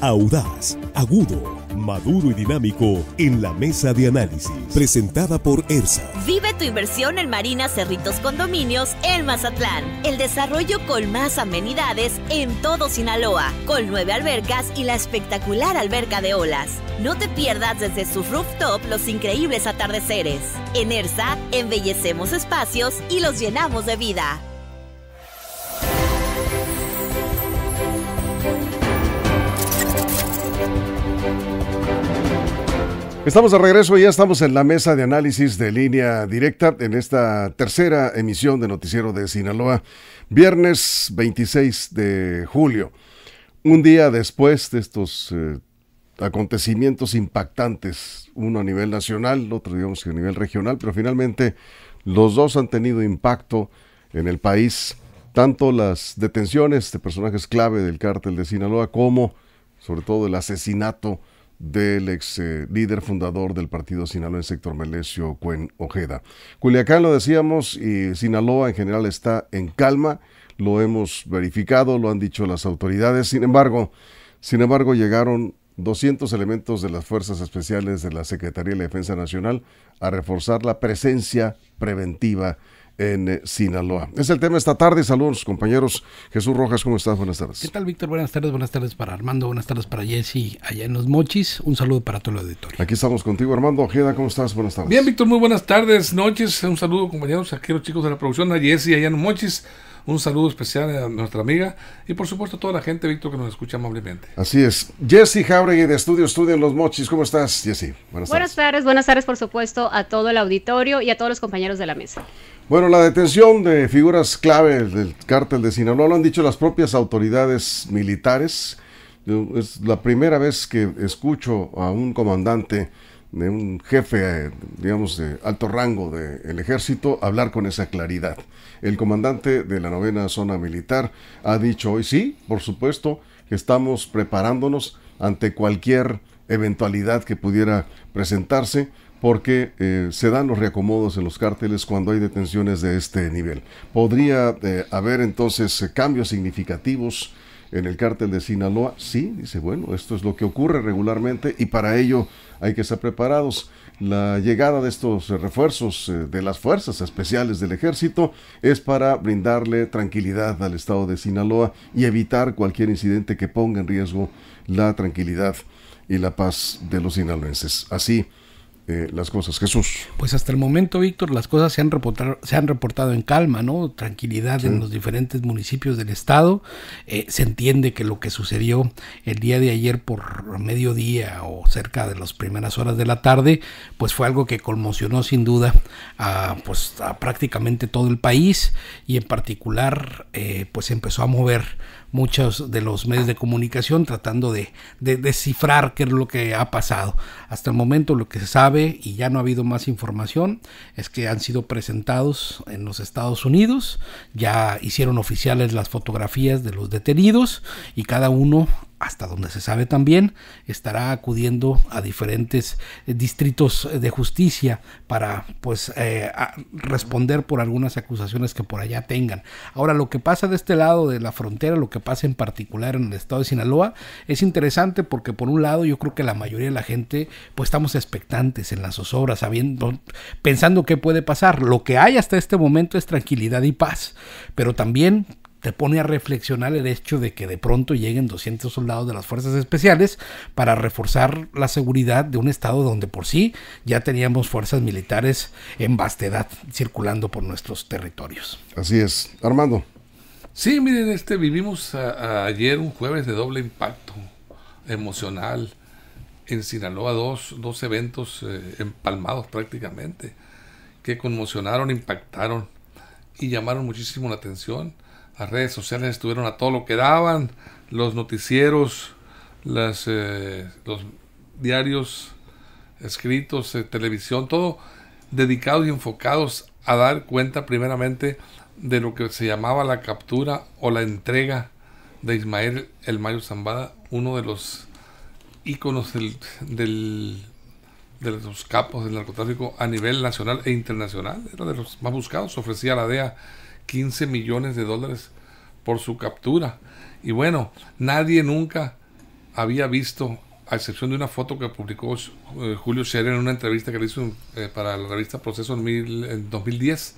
audaz, agudo, maduro y dinámico en la mesa de análisis, presentada por ERSA. Vive tu inversión en Marina Cerritos Condominios El Mazatlán. El desarrollo con más amenidades en todo Sinaloa, con nueve albercas y la espectacular alberca de olas. No te pierdas desde su rooftop los increíbles atardeceres. En ERSA, embellecemos espacios y los llenamos de vida. Estamos de regreso y ya estamos en la mesa de análisis de línea directa en esta tercera emisión de Noticiero de Sinaloa, viernes 26 de julio. Un día después de estos eh, acontecimientos impactantes, uno a nivel nacional, otro digamos que a nivel regional, pero finalmente los dos han tenido impacto en el país, tanto las detenciones de personajes clave del cártel de Sinaloa como sobre todo el asesinato del ex eh, líder fundador del partido Sinaloa, en sector Melesio Cuen Ojeda. Culiacán, lo decíamos, y Sinaloa en general está en calma, lo hemos verificado, lo han dicho las autoridades, sin embargo, sin embargo llegaron 200 elementos de las Fuerzas Especiales de la Secretaría de la Defensa Nacional a reforzar la presencia preventiva en eh, Sinaloa. Es el tema esta tarde. Saludos, compañeros. Jesús Rojas, ¿cómo estás? Buenas tardes. ¿Qué tal, Víctor? Buenas tardes. Buenas tardes para Armando. Buenas tardes para Jesse allá en Los Mochis. Un saludo para todo el auditorio. Aquí estamos contigo, Armando Ojeda. ¿Cómo estás? Buenas tardes. Bien, Víctor. Muy buenas tardes, noches. Un saludo, compañeros, aquí los chicos de la producción, a Jesse allá en Los Mochis. Un saludo especial a nuestra amiga y por supuesto a toda la gente, Víctor, que nos escucha amablemente. Así es. Jesse Jauregui de Estudio Estudio en Los Mochis, ¿cómo estás, Jesse? Buenas, buenas tardes. tardes. Buenas tardes, por supuesto, a todo el auditorio y a todos los compañeros de la mesa. Bueno, la detención de figuras clave del cártel de Sinaloa lo han dicho las propias autoridades militares. Es la primera vez que escucho a un comandante de un jefe, digamos, de alto rango del ejército, hablar con esa claridad. El comandante de la novena zona militar ha dicho hoy sí, por supuesto, que estamos preparándonos ante cualquier eventualidad que pudiera presentarse porque eh, se dan los reacomodos en los cárteles cuando hay detenciones de este nivel. Podría eh, haber entonces eh, cambios significativos en el cártel de Sinaloa. Sí, dice, bueno, esto es lo que ocurre regularmente y para ello hay que estar preparados. La llegada de estos refuerzos eh, de las fuerzas especiales del ejército es para brindarle tranquilidad al estado de Sinaloa y evitar cualquier incidente que ponga en riesgo la tranquilidad y la paz de los sinaloenses. Así, eh, las cosas. Jesús. Pues hasta el momento, Víctor, las cosas se han, reportado, se han reportado en calma, ¿no? Tranquilidad en los diferentes municipios del estado. Eh, se entiende que lo que sucedió el día de ayer por mediodía o cerca de las primeras horas de la tarde, pues fue algo que conmocionó sin duda a, pues, a prácticamente todo el país y en particular, eh, pues empezó a mover muchos de los medios de comunicación tratando de descifrar qué es lo que ha pasado. Hasta el momento lo que se sabe y ya no ha habido más información es que han sido presentados en los Estados Unidos, ya hicieron oficiales las fotografías de los detenidos y cada uno hasta donde se sabe también, estará acudiendo a diferentes eh, distritos de justicia para pues eh, responder por algunas acusaciones que por allá tengan. Ahora, lo que pasa de este lado de la frontera, lo que pasa en particular en el estado de Sinaloa, es interesante porque por un lado yo creo que la mayoría de la gente pues estamos expectantes en las zozobras, pensando qué puede pasar. Lo que hay hasta este momento es tranquilidad y paz, pero también te pone a reflexionar el hecho de que de pronto lleguen 200 soldados de las fuerzas especiales para reforzar la seguridad de un estado donde por sí ya teníamos fuerzas militares en vastedad circulando por nuestros territorios. Así es, Armando. Sí, miren, este vivimos ayer un jueves de doble impacto emocional en Sinaloa, dos, dos eventos eh, empalmados prácticamente que conmocionaron, impactaron y llamaron muchísimo la atención las redes sociales estuvieron a todo lo que daban, los noticieros, las, eh, los diarios escritos, eh, televisión, todo dedicados y enfocados a dar cuenta primeramente de lo que se llamaba la captura o la entrega de Ismael El Mayo Zambada, uno de los íconos de los capos del narcotráfico a nivel nacional e internacional, era de los más buscados, ofrecía la DEA 15 millones de dólares por su captura. Y bueno, nadie nunca había visto, a excepción de una foto que publicó eh, Julio Scherer en una entrevista que le hizo eh, para la revista Proceso en, 2010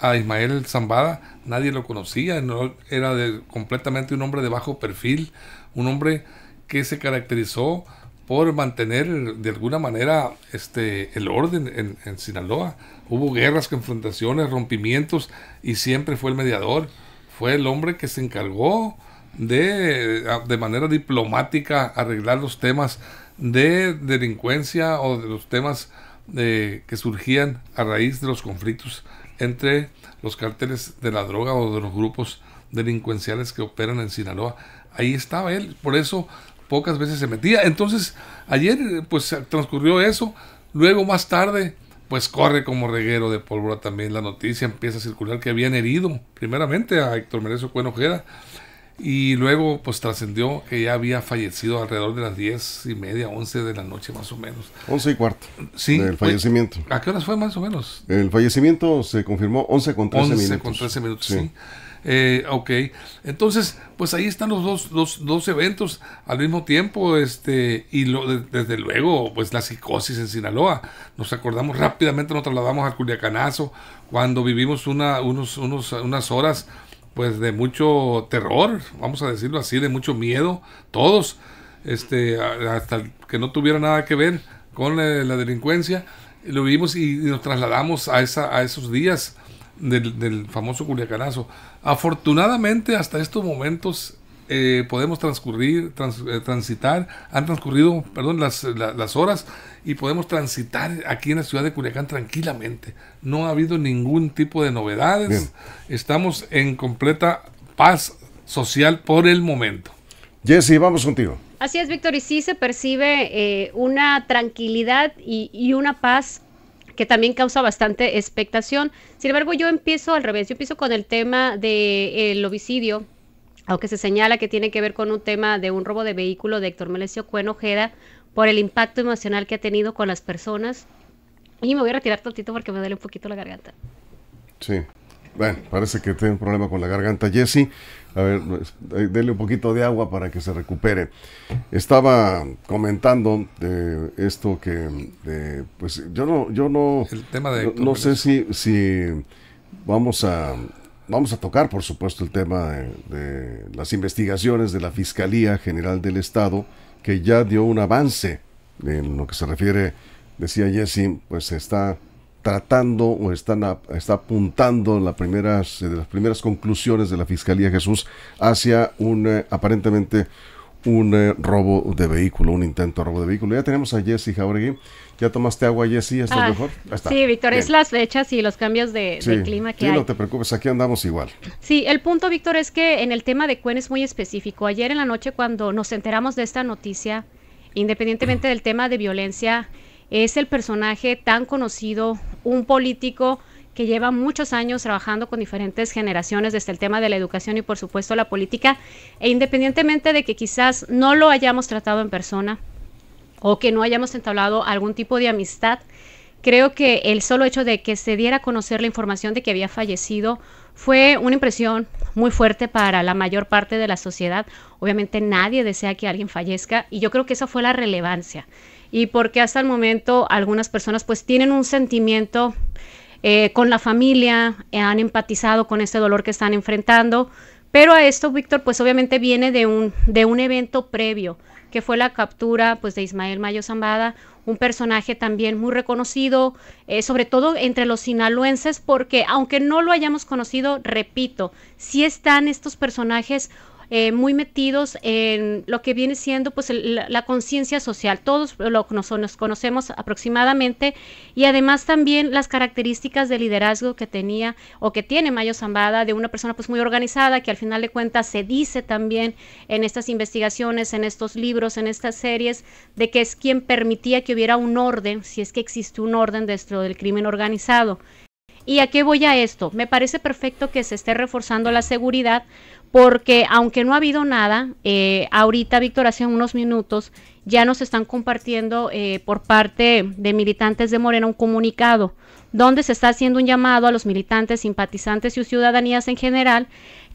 a Ismael Zambada, nadie lo conocía, era completamente un hombre de bajo perfil, un hombre que se caracterizó por mantener de alguna manera este, el orden en, Sinaloa. Hubo guerras, confrontaciones, rompimientos y siempre fue el mediador. Fue el hombre que se encargó de, de manera diplomática, arreglar los temas de delincuencia o de los temas de, eh, que surgían a raíz de los conflictos entre los cárteles de la droga o de los grupos delincuenciales que operan en Sinaloa. Ahí estaba él. Por eso pocas veces se metía. Entonces, ayer pues transcurrió eso. Luego más tarde, pues corre como reguero de pólvora también la noticia, empieza a circular que habían herido primeramente a Héctor Merezo Cuenojera y luego pues trascendió que ya había fallecido alrededor de las diez y media, once de la noche más o menos. Once y cuarto. Sí. Del pues, fallecimiento. ¿A qué horas fue más o menos? El fallecimiento se confirmó once con trece minutos. Once con trece minutos, sí. Eh, ok, entonces, pues ahí están los dos, dos, dos eventos al mismo tiempo, este, y lo, desde luego, pues la psicosis en Sinaloa. Nos acordamos rápidamente, nos trasladamos al Culiacanazo, cuando vivimos una, unos, unos, unas horas, pues de mucho terror, vamos a decirlo así, de mucho miedo, todos, este, hasta que no tuviera nada que ver con la, delincuencia, lo vivimos y, nos trasladamos a, esa, a esos días del, del famoso Culiacanazo. Afortunadamente hasta estos momentos eh, podemos transcurrir, eh, transitar, han transcurrido, perdón, las, horas y podemos transitar aquí en la ciudad de Culiacán tranquilamente. No ha habido ningún tipo de novedades. Estamos en completa paz social por el momento. Jesse, vamos contigo. Así es, Víctor, y sí se percibe eh, una tranquilidad y, y una paz que también causa bastante expectación. Sin embargo, yo empiezo al revés, yo empiezo con el tema del de, eh, homicidio, aunque se señala que tiene que ver con un tema de un robo de vehículo de Héctor Melesio ojeda por el impacto emocional que ha tenido con las personas. Y me voy a retirar tantito porque me duele un poquito la garganta. Sí. Bueno, parece que tiene un problema con la garganta Jesse. A ver, pues, dele un poquito de agua para que se recupere. Estaba comentando de esto que, pues yo no, yo no, El tema de no, sé si, si vamos a, vamos a tocar, por supuesto, el tema de, de, las investigaciones de la Fiscalía General del Estado, que ya dio un avance en lo que se refiere, decía Jesse, pues está tratando o están está apuntando las primeras, eh, de las primeras conclusiones de la Fiscalía Jesús hacia un eh, aparentemente un eh, robo de vehículo, un intento de robo de vehículo. Ya tenemos a Jessy Jauregui. ¿Ya tomaste agua, Jessy? ¿Estás ah, mejor? Sí, Víctor, es las fechas y los cambios de, clima que hay. no te preocupes, aquí andamos igual. Sí, el punto, Víctor, es que en el tema de Cuen es muy específico. Ayer en la noche, cuando nos enteramos de esta noticia, independientemente del tema de violencia, es el personaje tan conocido un político que lleva muchos años trabajando con diferentes generaciones desde el tema de la educación y por supuesto la política, e independientemente de que quizás no lo hayamos tratado en persona o que no hayamos entablado algún tipo de amistad, creo que el solo hecho de que se diera a conocer la información de que había fallecido fue una impresión muy fuerte para la mayor parte de la sociedad. Obviamente nadie desea que alguien fallezca y yo creo que esa fue la relevancia y porque hasta el momento algunas personas pues tienen un sentimiento eh, con la familia, eh, han empatizado con este dolor que están enfrentando. Pero a esto, Víctor, pues obviamente viene de un, de un evento previo, que fue la captura pues de Ismael Mayo Zambada, un personaje también muy reconocido, eh, sobre todo entre los sinaloenses, porque aunque no lo hayamos conocido, repito, si están estos personajes eh, muy metidos en lo que viene siendo pues la, conciencia social, todos lo nos, nos conocemos aproximadamente y además también las características de liderazgo que tenía o que tiene Mayo Zambada de una persona pues muy organizada que al final de cuentas se dice también en estas investigaciones, en estos libros, en estas series, de que es quien permitía que hubiera un orden, si es que existe un orden dentro del crimen organizado. ¿Y a qué voy a esto? Me parece perfecto que se esté reforzando la seguridad porque aunque no ha habido nada, eh, ahorita, Víctor, hace unos minutos ya nos están compartiendo eh, por parte de militantes de Morena un comunicado donde se está haciendo un llamado a los militantes, simpatizantes y ciudadanías en general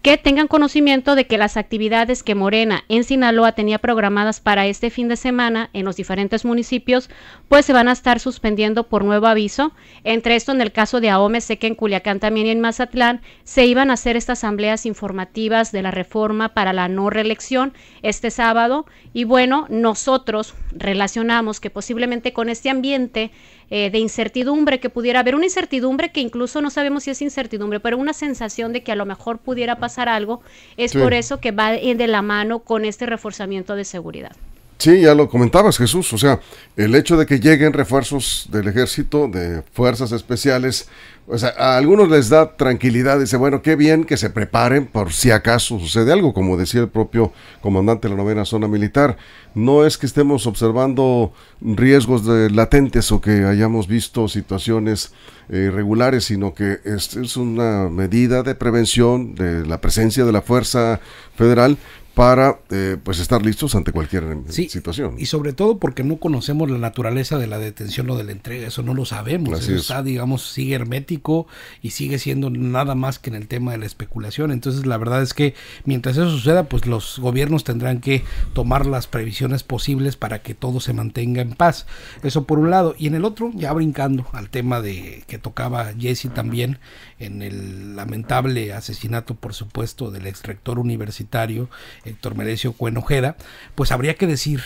que tengan conocimiento de que las actividades que Morena en Sinaloa tenía programadas para este fin de semana en los diferentes municipios, pues se van a estar suspendiendo por nuevo aviso. Entre esto, en el caso de ahome sé que en Culiacán también y en Mazatlán se iban a hacer estas asambleas informativas de la reforma para la no reelección este sábado. Y bueno, nosotros relacionamos que posiblemente con este ambiente eh, de incertidumbre que pudiera haber, una incertidumbre que incluso no sabemos si es incertidumbre, pero una sensación de que a lo mejor pudiera pasar algo, es por eso que va de la mano con este reforzamiento de seguridad. Sí, ya lo comentabas, Jesús. O sea, el hecho de que lleguen refuerzos del ejército, de fuerzas especiales, o a algunos les da tranquilidad. Dice, bueno, qué bien que se preparen por si acaso sucede algo, como decía el propio comandante de la novena zona militar. No es que estemos observando riesgos latentes o que hayamos visto situaciones eh, irregulares, sino que es una medida de prevención de la presencia de la fuerza federal para eh, pues estar listos ante cualquier eh, situación. Y sobre todo porque no conocemos la naturaleza de la detención o de la entrega, eso no lo sabemos, está, digamos, sigue hermético y sigue siendo nada más que en el tema de la especulación. Entonces, la verdad es que mientras eso suceda, pues los gobiernos tendrán que tomar las previsiones posibles para que todo se mantenga en paz. Eso por un lado. Y en el otro, ya brincando al tema de que tocaba Jesse también, en el lamentable asesinato, por supuesto, del ex rector universitario Héctor Merecio Cuenojeda, pues habría que decir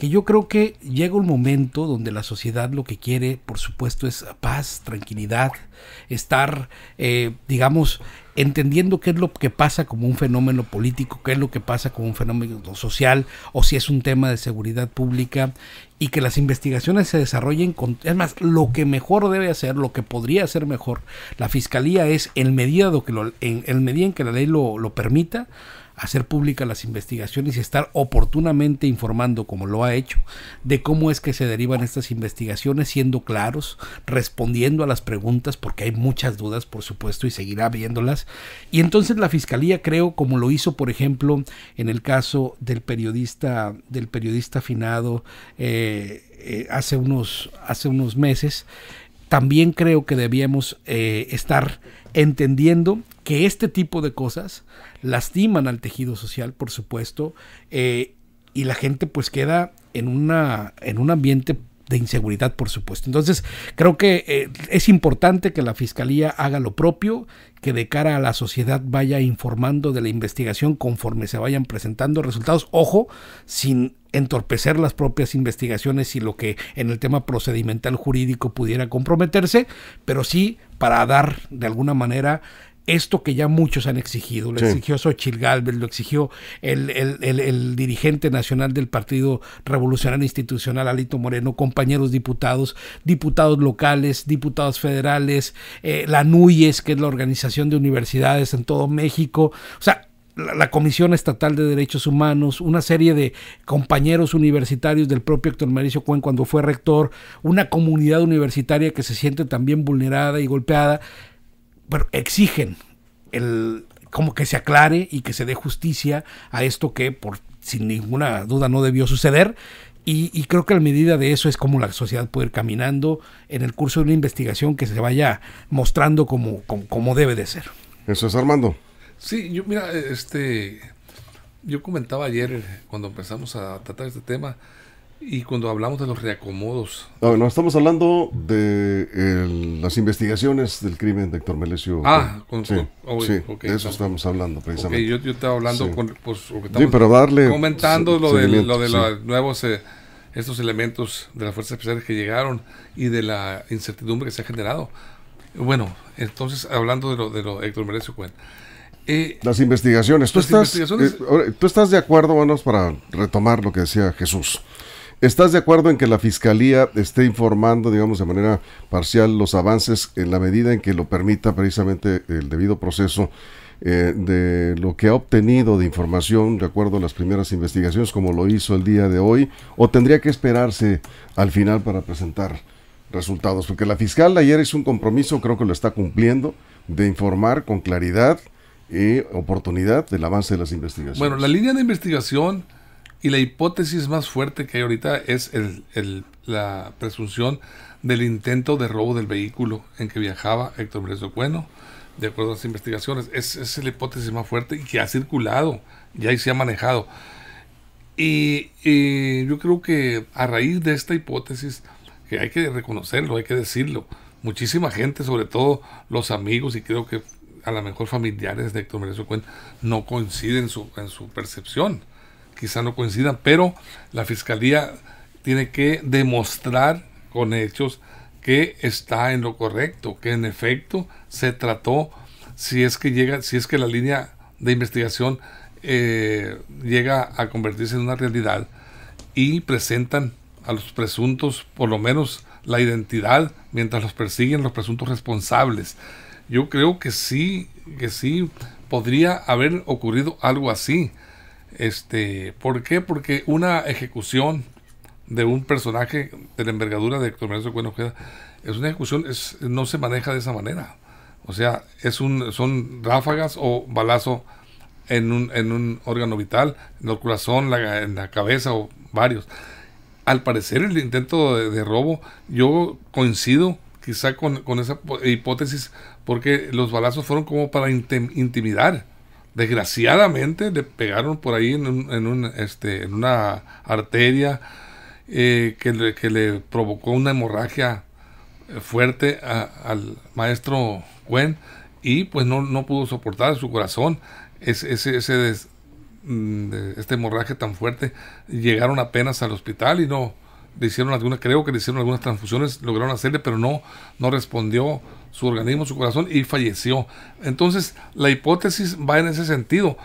que yo creo que llega un momento donde la sociedad lo que quiere, por supuesto, es paz, tranquilidad, estar, eh, digamos, entendiendo qué es lo que pasa como un fenómeno político, qué es lo que pasa como un fenómeno social, o si es un tema de seguridad pública, y que las investigaciones se desarrollen con... Es lo que mejor debe hacer, lo que podría hacer mejor la Fiscalía es, en medida, que en, que la ley lo permita, hacer públicas las investigaciones y estar oportunamente informando, como lo ha hecho, de cómo es que se derivan estas investigaciones, siendo claros, respondiendo a las preguntas, porque hay muchas dudas, por supuesto, y seguirá viéndolas. Y entonces la Fiscalía, creo, como lo hizo, por ejemplo, en el caso del periodista, del periodista afinado eh, eh, hace, unos, hace unos meses, también creo que debíamos eh, estar entendiendo que este tipo de cosas lastiman al tejido social, por supuesto, eh, y la gente pues queda en, una, en un ambiente de inseguridad, por supuesto. Entonces, creo que eh, es importante que la Fiscalía haga lo propio, que de cara a la sociedad vaya informando de la investigación conforme se vayan presentando resultados. Ojo, sin entorpecer las propias investigaciones y lo que en el tema procedimental jurídico pudiera comprometerse, pero sí para dar de alguna manera esto que ya muchos han exigido. Lo exigió Xochitl Galvez, lo exigió el, el, dirigente nacional del Partido Revolucionario Institucional, Alito Moreno, compañeros diputados, diputados locales, diputados federales, eh, la NUYES, que es la organización de universidades en todo México. O sea, la, Comisión Estatal de Derechos Humanos, una serie de compañeros universitarios del propio Héctor Mauricio Cuen cuando fue rector, una comunidad universitaria que se siente también vulnerada y golpeada pero exigen el, como que se aclare y que se dé justicia a esto que por sin ninguna duda no debió suceder. Y, creo que a medida de eso es como la sociedad puede ir caminando en el curso de una investigación que se vaya mostrando como, como, como debe de ser. Eso es Armando. Sí, yo mira, este yo comentaba ayer eh, cuando empezamos a tratar este tema y cuando hablamos de los reacomodos. No, estamos hablando de las investigaciones del crimen de Héctor Melesio. Ah, con, sí, de eso estamos hablando precisamente. yo, estaba hablando con. Pues, pero darle. Comentando lo de, lo los nuevos. Eh, estos elementos de las fuerzas especiales que llegaron y de la incertidumbre que se ha generado. Bueno, entonces hablando de lo de lo, Héctor Melesio Cuen. Eh, las investigaciones. ¿Tú, estás, eh, ¿Tú estás de acuerdo, Manos, para retomar lo que decía Jesús? ¿Estás de acuerdo en que la Fiscalía esté informando, digamos, de manera parcial los avances en la medida en que lo permita precisamente el debido proceso eh, de lo que ha obtenido de información de acuerdo a las primeras investigaciones, como lo hizo el día de hoy, o tendría que esperarse al final para presentar resultados? Porque la fiscal ayer hizo un compromiso, creo que lo está cumpliendo, de informar con claridad y oportunidad del avance de las investigaciones. Bueno, la línea de investigación y la hipótesis más fuerte que hay ahorita es el, la presunción del intento de robo del vehículo en que viajaba Héctor Merecio Bueno, de acuerdo a las investigaciones. Es, es la hipótesis más fuerte y que ha circulado, ya y se ha manejado. Y, yo creo que a raíz de esta hipótesis, que hay que reconocerlo, hay que decirlo, muchísima gente, sobre todo los amigos y creo que a lo mejor familiares de Héctor Merezo Cueno no coinciden su, en su percepción quizá no coincidan, pero la fiscalía tiene que demostrar con hechos que está en lo correcto, que en efecto se trató, si es que llega, si es que la línea de investigación eh, llega a convertirse en una realidad y presentan a los presuntos, por lo menos la identidad, mientras los persiguen los presuntos responsables. Yo creo que sí, que sí podría haber ocurrido algo así. Este, ¿Por qué? Porque una ejecución de un personaje de la envergadura de Héctor de es una ejecución, es, no se maneja de esa manera. O sea, es un, son ráfagas o balazo en un, órgano vital, en el corazón, en la cabeza o varios. Al parecer el intento de, robo, yo coincido quizá con, esa hipótesis porque los balazos fueron como para intimidar desgraciadamente le pegaron por ahí en, este, en, una arteria eh, que, le, provocó una hemorragia eh, fuerte al maestro Gwen y pues no, pudo soportar su corazón ese, ese, este hemorragia tan fuerte llegaron apenas al hospital y no algunas, creo que le hicieron algunas transfusiones, lograron hacerle, pero no, no respondió su organismo, su corazón y falleció. Entonces, la hipótesis va en ese sentido,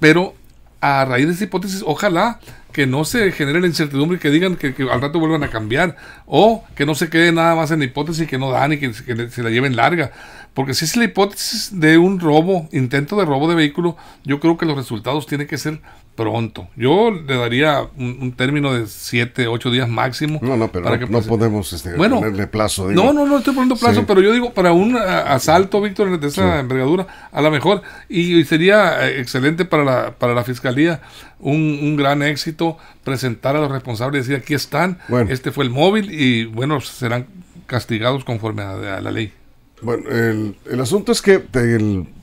pero a raíz de esa hipótesis, ojalá que no se genere la incertidumbre y que digan que, al rato vuelvan a cambiar, o que no se quede nada más en la hipótesis que no dan y que se la lleven larga, porque si es la hipótesis de un robo, intento de robo de vehículo, yo creo que los resultados tienen que ser pronto. Yo le daría un, término de 7, 8 días máximo. No, no, pero no, que no pues, podemos este, bueno, ponerle plazo. No, no, no estoy poniendo plazo, pero yo digo para un asalto, Víctor, de esa envergadura, a lo mejor, y, sería eh, excelente para la, para la fiscalía, un, un, gran éxito presentar a los responsables y decir, aquí están, bueno. este fue el móvil y bueno, serán castigados conforme a la ley. Bueno, el, asunto es que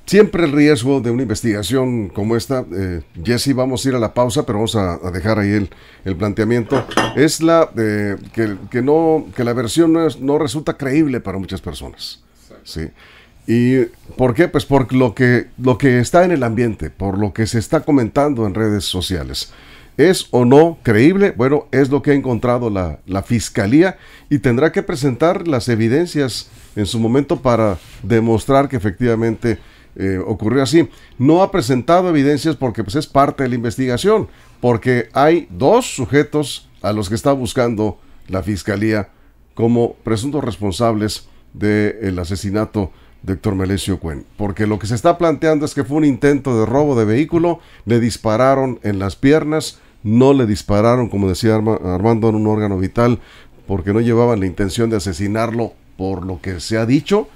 siempre el riesgo de una investigación como esta, eh, Jesse, vamos a ir a la pausa, pero vamos a, dejar ahí el, planteamiento, es la de eh, que, no, que la versión no, no resulta creíble para muchas personas. Sí. ¿Y por qué? Pues porque lo que, lo que está en el ambiente, por lo que se está comentando en redes sociales. ¿Es o no creíble? Bueno, es lo que ha encontrado la, la fiscalía y tendrá que presentar las evidencias en su momento para demostrar que efectivamente eh, ocurrió así. No ha presentado evidencias porque pues, es parte de la investigación, porque hay dos sujetos a los que está buscando la Fiscalía como presuntos responsables del asesinato de Héctor Melesio Cuen. Porque lo que se está planteando es que fue un intento de robo de vehículo, le dispararon en las piernas, no le dispararon, como decía Armando, en un órgano vital, porque no llevaban la intención de asesinarlo por lo que se ha dicho.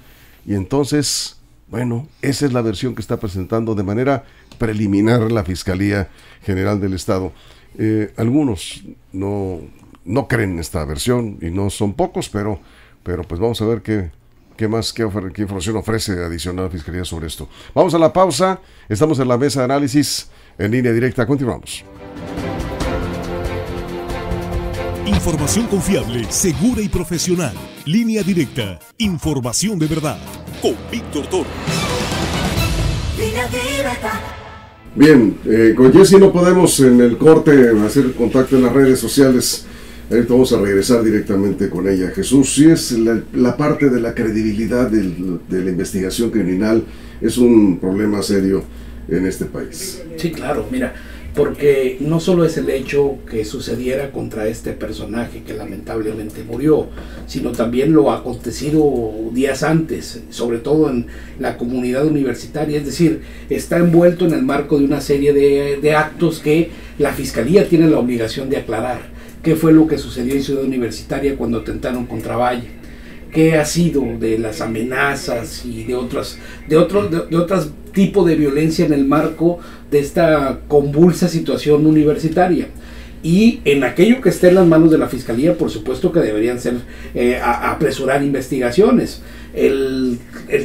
Y entonces, bueno, esa es la versión que está presentando de manera preliminar la Fiscalía General del Estado. Eh, algunos no, no creen esta versión y no son pocos, pero, pero pues vamos a ver qué, qué más, qué, información ofrece adicional la Fiscalía sobre esto. Vamos a la pausa, estamos en la mesa de análisis en línea directa, continuamos. Información confiable, segura y profesional. Línea directa. Información de verdad. Con Víctor Toro. Bien, eh, con Jesse no podemos en el corte hacer contacto en las redes sociales. Ahorita vamos a regresar directamente con ella. Jesús, si es la, parte de la credibilidad de la investigación criminal es un problema serio en este país. Sí, claro, mira porque no solo es el hecho que sucediera contra este personaje que lamentablemente murió, sino también lo acontecido días antes, sobre todo en la comunidad universitaria, es decir, está envuelto en el marco de una serie de, actos que la Fiscalía tiene la obligación de aclarar. ¿Qué fue lo que sucedió en Ciudad Universitaria cuando atentaron contra Valle? qué ha sido de las amenazas y de otras de otros otros tipo de violencia en el marco de esta convulsa situación universitaria. Y en aquello que esté en las manos de la Fiscalía, por supuesto que deberían ser eh, apresurar investigaciones. El,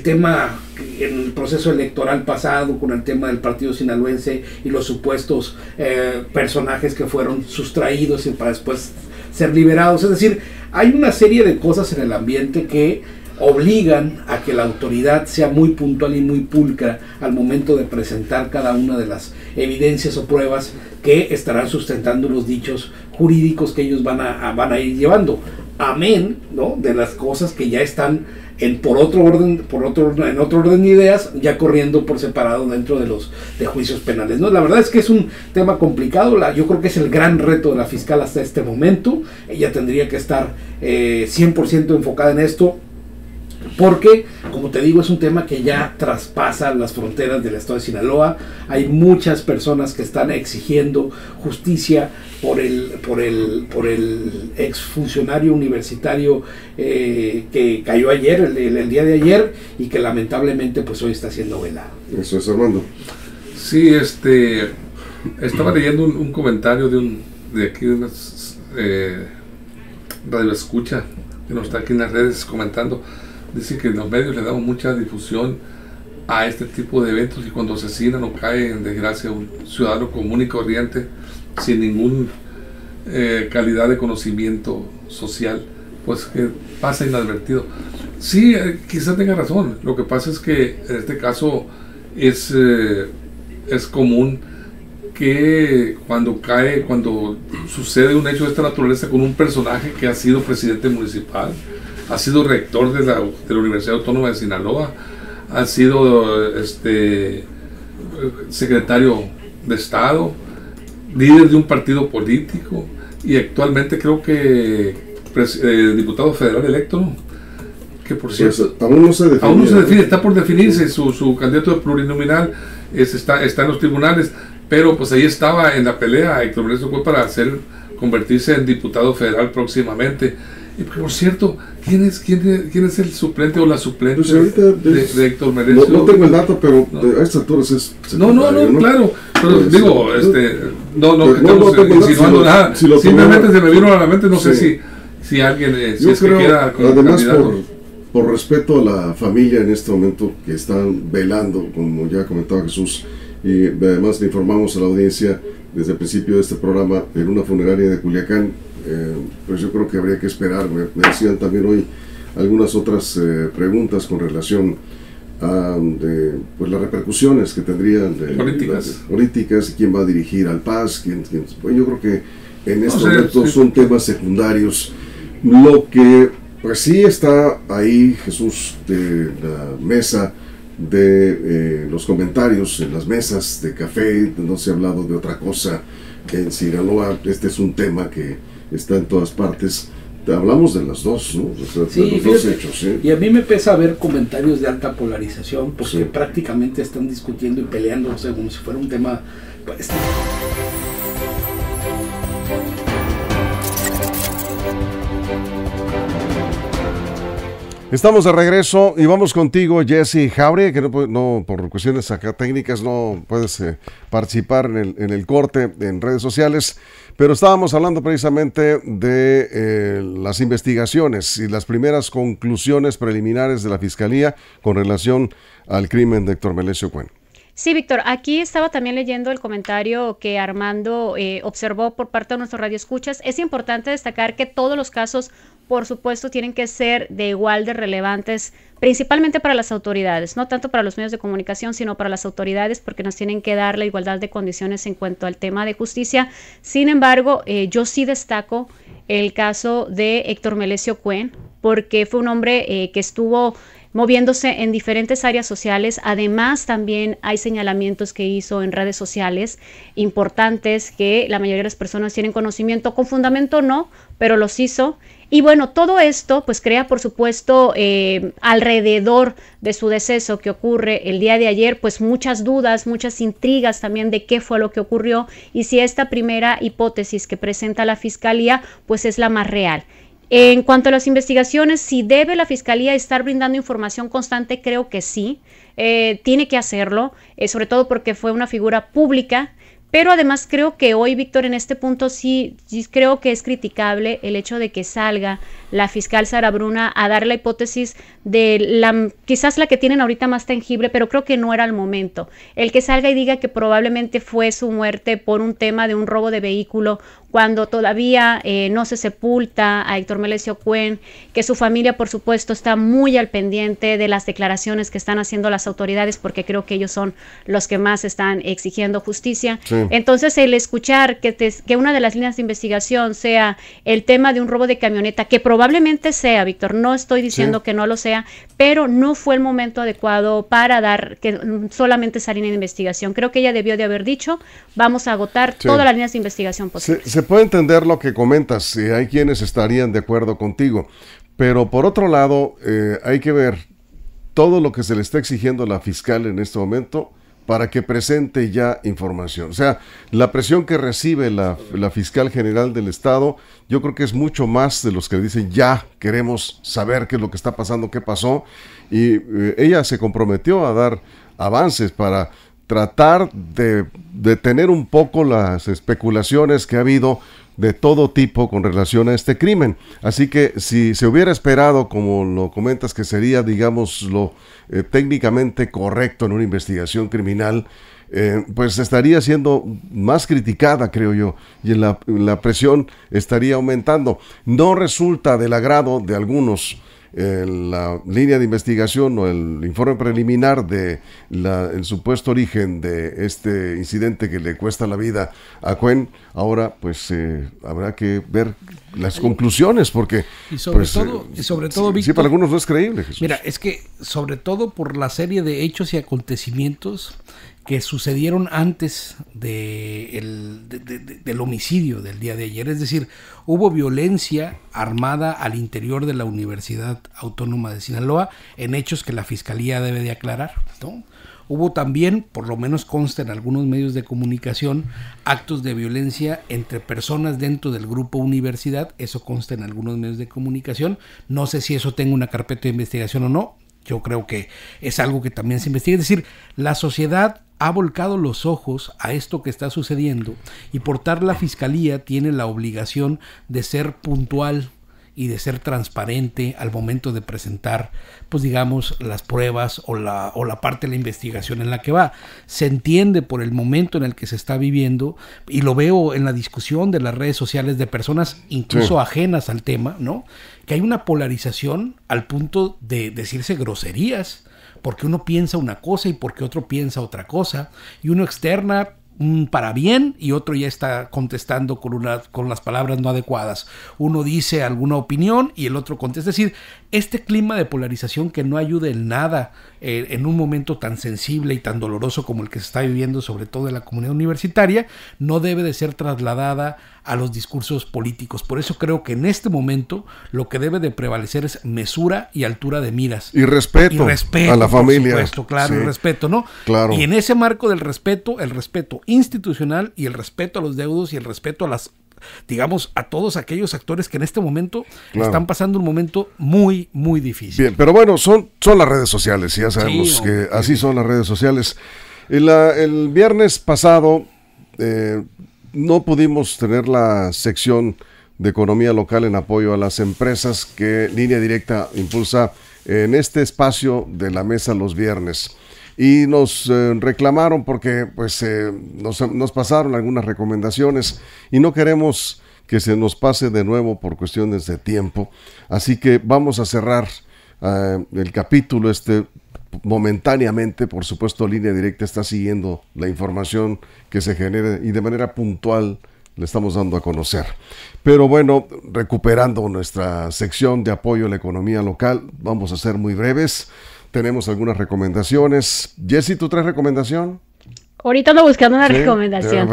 tema en el proceso electoral pasado con el tema del partido sinaloense y los supuestos eh, personajes que fueron sustraídos y para después ser liberados. Es decir, hay una serie de cosas en el ambiente que obligan a que la autoridad sea muy puntual y muy pulcra al momento de presentar cada una de las evidencias o pruebas que estarán sustentando los dichos jurídicos que ellos van a, van a ir llevando. Amén, ¿no? De las cosas que ya están en por otro orden, por otro en otro orden de ideas, ya corriendo por separado dentro de los de juicios penales. No, la verdad es que es un tema complicado. La, yo creo que es el gran reto de la fiscal hasta este momento. Ella tendría que estar 100% eh, enfocada en esto porque, como te digo, es un tema que ya traspasa las fronteras del estado de Sinaloa. Hay muchas personas que están exigiendo justicia por el, por el, por el exfuncionario universitario eh, que cayó ayer, el, día de ayer, y que lamentablemente pues hoy está siendo velado. Eso es, Armando. Sí, este, estaba leyendo un, comentario de un de aquí de una eh, radio escucha que nos está aquí en las redes comentando dice que los medios le dan mucha difusión a este tipo de eventos y cuando asesinan o cae en desgracia un ciudadano común y corriente sin ninguna eh, calidad de conocimiento social, pues que pasa inadvertido. Sí, eh, quizás tenga razón. Lo que pasa es que en este caso es, eh, es común que cuando cae, cuando sucede un hecho de esta naturaleza con un personaje que ha sido presidente municipal, ha sido rector de la, Universidad Autónoma de Sinaloa, ha sido este, secretario de Estado, líder de un partido político y actualmente creo que eh, diputado federal electo, que por pues, cierto, aún no se define, aún no se define está por definirse su, su candidato plurinominal, está, está en los tribunales. Pero pues ahí estaba en la pelea, Héctor fue para hacer, convertirse en diputado federal próximamente. Y por cierto, ¿quién es, quién es, el suplente o la suplente pues, de, Héctor No, tengo el dato, pero a estas alturas es... No, no, no, claro. Pero pues, digo, este, no, no, insinuando nada. Simplemente se me vino a la mente, no sé si, si alguien eh, que Además, por, por respeto a la familia en este momento que están velando, como ya comentaba Jesús, y además le informamos a la audiencia desde el principio de este programa en una funeraria de Culiacán, eh, pues yo creo que habría que esperar. Me, decían también hoy algunas otras eh, preguntas con relación a pues las repercusiones que tendrían de, políticas. políticas, quién va a dirigir al Paz, quién, pues yo creo que en estos momento momentos son temas secundarios. Lo que pues sí está ahí Jesús de la mesa de eh, los comentarios en las mesas de café, no se ha hablado de otra cosa en Sinaloa, este es un tema que está en todas partes. Hablamos de las dos, los dos hechos. ¿eh? Y a mí me pesa ver comentarios de alta polarización, porque prácticamente están discutiendo y peleando, como si fuera un tema... Pues, Estamos de regreso y vamos contigo, Jesse Javre, que no, por cuestiones acá técnicas no puedes eh, participar en el, corte en redes sociales, pero estábamos hablando precisamente de eh, las investigaciones y las primeras conclusiones preliminares de la Fiscalía con relación al crimen de Héctor Melesio Cuen. Sí, Víctor, aquí estaba también leyendo el comentario que Armando eh, observó por parte de radio Escuchas. Es importante destacar que todos los casos, por supuesto, tienen que ser de igual de relevantes, principalmente para las autoridades, no tanto para los medios de comunicación, sino para las autoridades, porque nos tienen que dar la igualdad de condiciones en cuanto al tema de justicia. Sin embargo, eh, yo sí destaco el caso de Héctor Melesio Cuen, porque fue un hombre eh, que estuvo moviéndose en diferentes áreas sociales. Además, también hay señalamientos que hizo en redes sociales importantes que la mayoría de las personas tienen conocimiento, con fundamento no, pero los hizo. Y bueno, todo esto pues crea, por supuesto, eh, alrededor de su deceso que ocurre el día de ayer, pues muchas dudas, muchas intrigas también de qué fue lo que ocurrió y si esta primera hipótesis que presenta la Fiscalía pues es la más real. En cuanto a las investigaciones, si debe la Fiscalía estar brindando información constante, creo que sí. Eh, tiene que hacerlo, eh, sobre todo porque fue una figura pública pero además creo que hoy, Víctor, en este punto sí, creo que es criticable el hecho de que salga la fiscal Sara Bruna a dar la hipótesis de la, quizás la que tienen ahorita más tangible, pero creo que no era el momento. El que salga y diga que probablemente fue su muerte por un tema de un robo de vehículo cuando todavía eh, no se sepulta a Héctor Melesio Cuen, que su familia, por supuesto, está muy al pendiente de las declaraciones que están haciendo las autoridades, porque creo que ellos son los que más están exigiendo justicia. Entonces, el escuchar que, una de las líneas de investigación sea el tema de un robo de camioneta, que probablemente sea, Víctor, no estoy diciendo que no lo sea, pero no fue el momento adecuado para dar que solamente esa línea de investigación. Creo que ella debió de haber dicho, vamos a agotar todas las líneas de investigación posibles. Se, puede entender lo que comentas, eh, hay quienes estarían de acuerdo contigo, pero por otro lado, eh, hay que ver todo lo que se le está exigiendo a la fiscal en este momento para que presente ya información. O sea, la presión que recibe la, fiscal general del Estado, yo creo que es mucho más de los que dicen ya queremos saber qué es lo que está pasando, qué pasó. Y eh, ella se comprometió a dar avances para tratar de detener un poco las especulaciones que ha habido de todo tipo con relación a este crimen. Así que si se hubiera esperado, como lo comentas, que sería, digamos, lo eh, técnicamente correcto en una investigación criminal, eh, pues estaría siendo más criticada, creo yo, y la presión estaría aumentando. No resulta del agrado de algunos la línea de investigación o el informe preliminar de el supuesto origen de este incidente que le cuesta la vida a Cuen, ahora pues eh, habrá que ver las conclusiones porque y sobre pues, todo eh, y sobre todo para algunos no es creíble mira es que sobre todo por la serie de hechos y acontecimientos que sucedieron antes de del homicidio del día de ayer. Es decir, hubo violencia armada al interior de la Universidad Autónoma de Sinaloa en hechos que la Fiscalía debe de aclarar. Hubo también, por lo menos consta en algunos medios de comunicación, actos de violencia entre personas dentro del grupo universidad. Eso consta en algunos medios de comunicación. No sé si eso tenga una carpeta de investigación o no. Yo creo que es algo que también se investiga. Es decir, la sociedad ha volcado los ojos a esto que está sucediendo y por tal la fiscalía tiene la obligación de ser puntual y de ser transparente al momento de presentar, pues digamos, las pruebas o la, o la parte de la investigación en la que va. Se entiende por el momento en el que se está viviendo y lo veo en la discusión de las redes sociales de personas incluso ajenas al tema, ¿no? Que hay una polarización al punto de decirse groserías porque uno piensa una cosa y porque otro piensa otra cosa, y uno externa para bien y otro ya está contestando con, una, con las palabras no adecuadas. Uno dice alguna opinión y el otro contesta. Es decir, este clima de polarización que no ayuda en nada eh, en un momento tan sensible y tan doloroso como el que se está viviendo, sobre todo en la comunidad universitaria, no debe de ser trasladada a los discursos políticos. Por eso creo que en este momento lo que debe de prevalecer es mesura y altura de miras. Y respeto, a la familia. claro, y respeto, ¿no? Claro. Y en ese marco del respeto, el respeto institucional y el respeto a los deudos y el respeto a las digamos, a todos aquellos actores que en este momento están pasando un momento muy, muy difícil. Bien, pero bueno, son, son las redes sociales, ya sabemos que así son las redes sociales. El, viernes pasado eh, no pudimos tener la sección de economía local en apoyo a las empresas que Línea Directa impulsa en este espacio de la mesa los viernes y nos eh, reclamaron porque pues eh, nos, nos, pasaron algunas recomendaciones y no queremos que se nos pase de nuevo por cuestiones de tiempo. Así que vamos a cerrar eh, el capítulo este momentáneamente, por supuesto, línea directa está siguiendo la información que se genere y de manera puntual le estamos dando a conocer. Pero bueno, recuperando nuestra sección de apoyo a la economía local, vamos a ser muy breves tenemos algunas recomendaciones. Jessy, ¿tú traes recomendación? Ahorita ando buscando una recomendación.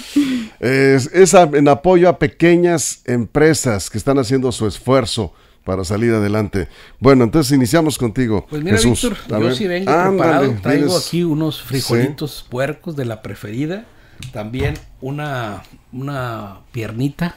es, en apoyo a pequeñas empresas que están haciendo su esfuerzo para salir adelante. Bueno, entonces iniciamos contigo. Pues mira, Víctor, yo sí vengo preparado. Traigo aquí unos frijolitos puercos de la preferida. También una, una piernita.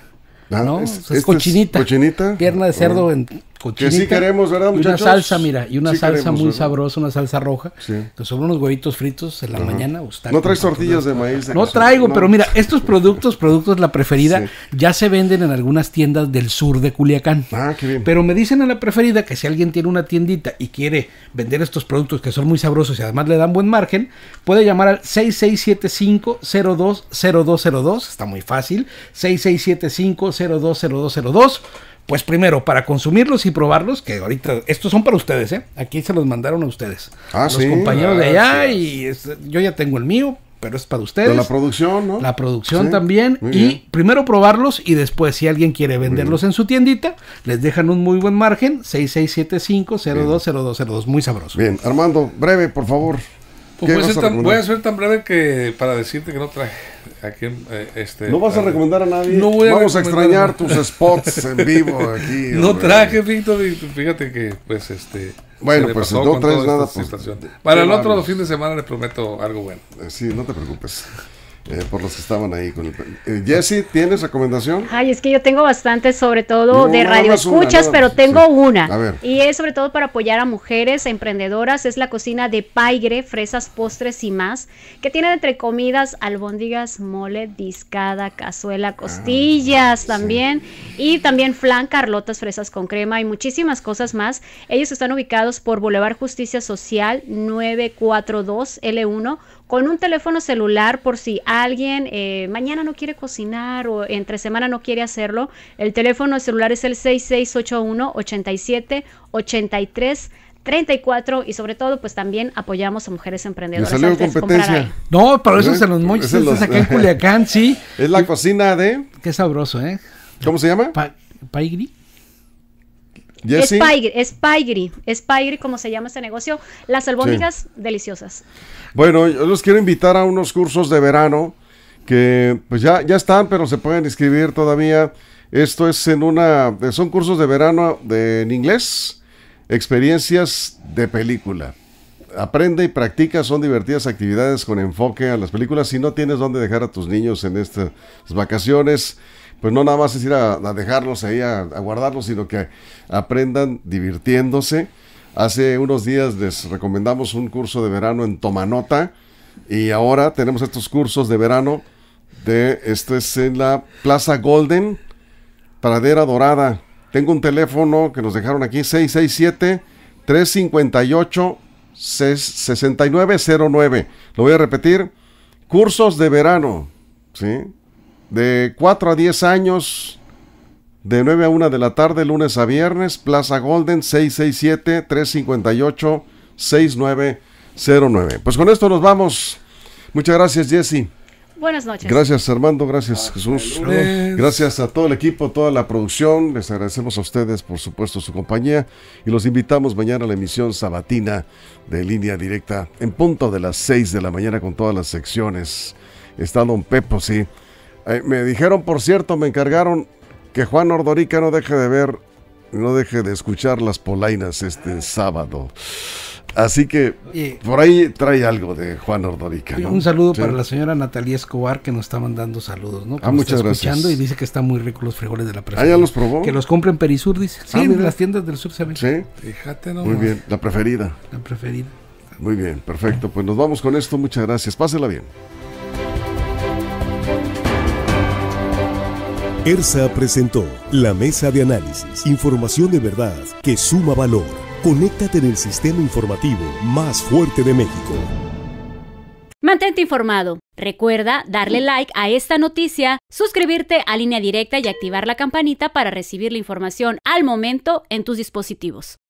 Ah, ¿no? Es, cochinita. cochinita. Pierna de cerdo ah. en que sí queremos, ¿verdad, Y una salsa, mira, y una salsa muy sabrosa, una salsa roja. que Entonces, unos huevitos fritos en la mañana. no traes tortillas de maíz. no traigo, pero mira, estos productos, productos la preferida, ya se venden en algunas tiendas del sur de Culiacán. Ah, qué bien. Pero me dicen en la preferida que si alguien tiene una tiendita y quiere vender estos productos que son muy sabrosos y además le dan buen margen, puede llamar al 6675-020202. Está muy fácil. 6675-020202. Pues primero, para consumirlos y probarlos, que ahorita, estos son para ustedes, ¿eh? Aquí se los mandaron a ustedes. Ah, los compañeros de allá y yo ya tengo el mío, pero es para ustedes. la producción, ¿no? La producción también. Y primero probarlos y después, si alguien quiere venderlos en su tiendita, les dejan un muy buen margen, 6675-020202. Muy sabroso. Bien, Armando, breve, por favor. Pues voy, a ser tan, voy a ser tan breve que para decirte que no traje. Eh, este, no vas a, recomendar a nadie. Vamos a extrañar tus spots en vivo aquí. no traje, Víctor. Fíjate que, pues, este. Bueno, pues no traes nada. Pues, Para el otro fin de semana le prometo algo bueno. Eh, sí, no te preocupes. Eh, por los que estaban ahí con el... Eh, Jesse, ¿tienes recomendación? Ay, es que yo tengo bastante, sobre todo de radio escuchas, pero tengo una. A ver. Y es sobre todo para apoyar a mujeres emprendedoras, es la cocina de paigre, fresas, postres y más, que tiene entre comidas albóndigas, mole, discada, cazuela, ah, costillas también, y también flan, carlotas, fresas con crema y muchísimas cosas más. Ellos están ubicados por Boulevard Justicia Social 942 L1 con un teléfono celular por si alguien eh, mañana no quiere cocinar o entre semana no quiere hacerlo. El teléfono celular es el 6681 87 34 y sobre todo pues también apoyamos a mujeres emprendedoras. No salió competencia. No, pero eso se los muchos es, los... acá en Culiacán, sí. Es la cocina de... Qué sabroso, ¿eh? ¿Cómo se llama? Paigri. Jessy. Es como se llama este negocio. Las albóndigas deliciosas. Bueno, yo los quiero invitar a unos cursos de verano que pues ya, ya están, pero se pueden inscribir todavía. Esto es en una, son cursos de verano en inglés, experiencias de película. Aprende y practica, son divertidas actividades con enfoque a las películas. Si no tienes dónde dejar a tus niños en estas vacaciones, pues no nada más es ir a, dejarlos ahí, a, guardarlos, sino que aprendan divirtiéndose. Hace unos días les recomendamos un curso de verano en Tomanota y ahora tenemos estos cursos de verano de, esto es en la Plaza Golden, Pradera Dorada. Tengo un teléfono que nos dejaron aquí, 667 358 6909. Lo voy a repetir. Cursos de verano, ¿sí? de 4 a 10 años, de 9 a 1 de la tarde, lunes a viernes, Plaza Golden 667-358-6909. Pues con esto nos vamos. Muchas gracias, Jesse. Buenas noches. Gracias, Armando. Gracias, Jesús. Gracias a todo el equipo, toda la producción. Les agradecemos a ustedes, por supuesto, su compañía. Y los invitamos mañana a la emisión sabatina de línea directa en punto de las 6 de la mañana con todas las secciones. estando en Pepo, sí me dijeron, por cierto, me encargaron que Juan Ordorica no deje de ver, no deje de escuchar las polainas este sábado. Así que por ahí trae algo de Juan Ordorica. Un saludo para la señora Natalia Escobar que nos está mandando saludos, ¿no? Ah, muchas escuchando y dice que están muy ricos los frijoles de la preferida. Ah, ya los probó. Que los compren Perisur, dice. Ah, sí, en las tiendas del sur se Sí. Fíjate no. Muy bien, la preferida. La preferida. Muy bien, perfecto. Pues nos vamos con esto. Muchas gracias. Pásela bien. ERSA presentó la mesa de análisis, información de verdad que suma valor. Conéctate en el sistema informativo más fuerte de México. Mantente informado. Recuerda darle like a esta noticia, suscribirte a línea directa y activar la campanita para recibir la información al momento en tus dispositivos.